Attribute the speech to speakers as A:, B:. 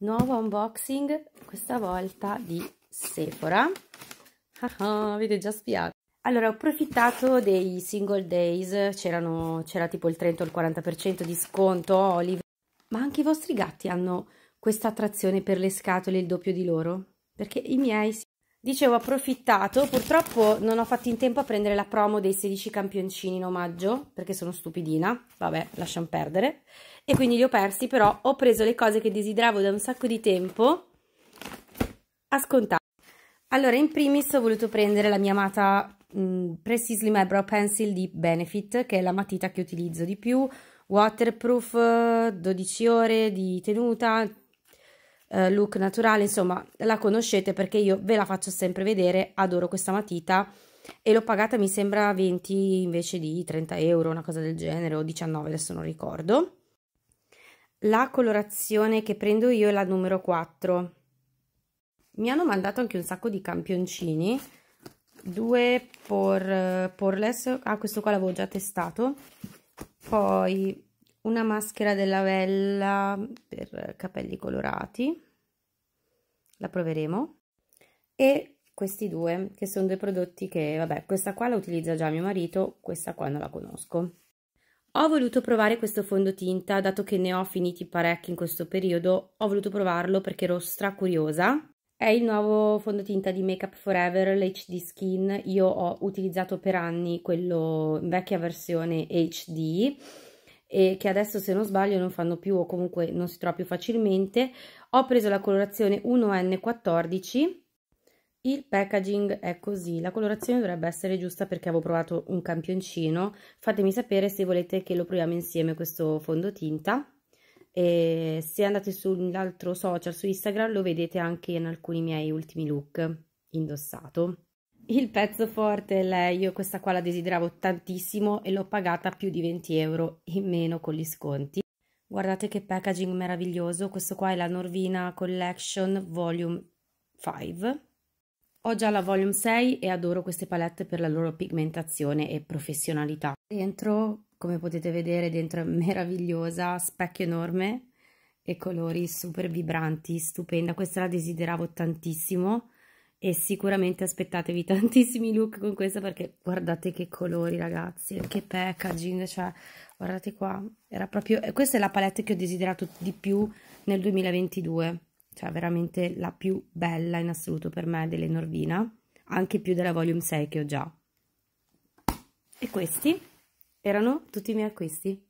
A: nuovo unboxing questa volta di Sephora ah, ah, avete già spiato allora ho approfittato dei single days c'era tipo il 30 o il 40% di sconto olive ma anche i vostri gatti hanno questa attrazione per le scatole il doppio di loro perché i miei si Dicevo approfittato, purtroppo non ho fatto in tempo a prendere la promo dei 16 campioncini in omaggio, perché sono stupidina, vabbè, lasciamo perdere. E quindi li ho persi, però ho preso le cose che desideravo da un sacco di tempo a scontare Allora, in primis ho voluto prendere la mia amata mm, Precisely My Brow Pencil di Benefit, che è la matita che utilizzo di più, waterproof, 12 ore di tenuta, eh, look naturale, insomma la conoscete perché io ve la faccio sempre vedere, adoro questa matita e l'ho pagata mi sembra 20 invece di 30 euro, una cosa del genere, o 19 adesso non ricordo. La colorazione che prendo io è la numero 4. Mi hanno mandato anche un sacco di campioncini, due por, eh, porless, ah questo qua l'avevo già testato, poi una maschera della Vella per capelli colorati, la proveremo, e questi due, che sono due prodotti che, vabbè, questa qua la utilizza già mio marito, questa qua non la conosco. Ho voluto provare questo fondotinta, dato che ne ho finiti parecchi in questo periodo, ho voluto provarlo perché ero stracuriosa. È il nuovo fondotinta di Makeup Forever, l'HD Skin, io ho utilizzato per anni quello in vecchia versione HD, e che adesso se non sbaglio non fanno più o comunque non si trova più facilmente. Ho preso la colorazione 1N14, il packaging è così, la colorazione dovrebbe essere giusta perché avevo provato un campioncino, fatemi sapere se volete che lo proviamo insieme questo fondotinta. E se andate sull'altro social, su Instagram, lo vedete anche in alcuni miei ultimi look indossato il pezzo forte lei, io questa qua la desideravo tantissimo e l'ho pagata più di 20 euro in meno con gli sconti. Guardate che packaging meraviglioso, questo qua è la Norvina Collection Volume 5. Ho già la Volume 6 e adoro queste palette per la loro pigmentazione e professionalità. Dentro, come potete vedere, dentro è meravigliosa, specchio enorme e colori super vibranti, stupenda. Questa la desideravo tantissimo e sicuramente aspettatevi tantissimi look con questa perché guardate che colori ragazzi che packaging cioè guardate qua era proprio eh, questa è la palette che ho desiderato di più nel 2022 cioè veramente la più bella in assoluto per me delle Norvina anche più della volume 6 che ho già e questi erano tutti i miei acquisti